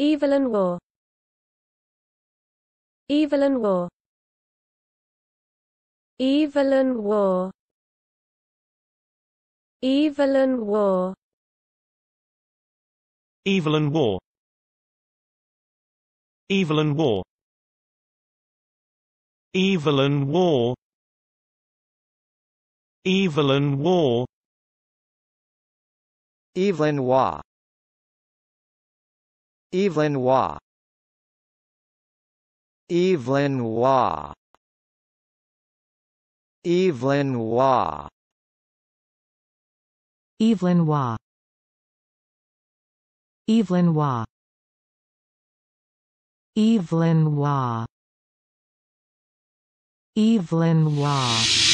Evelyn War. Evelyn War. Evelyn War. Evelyn War. Evelyn War. Evelyn War. Evelyn War. Evelyn War. Evelyn War. Evelyn Waugh Evelyn Waugh Evelyn Waugh Evelyn Waugh Evelyn Waugh Evelyn Waugh Evelyn Waugh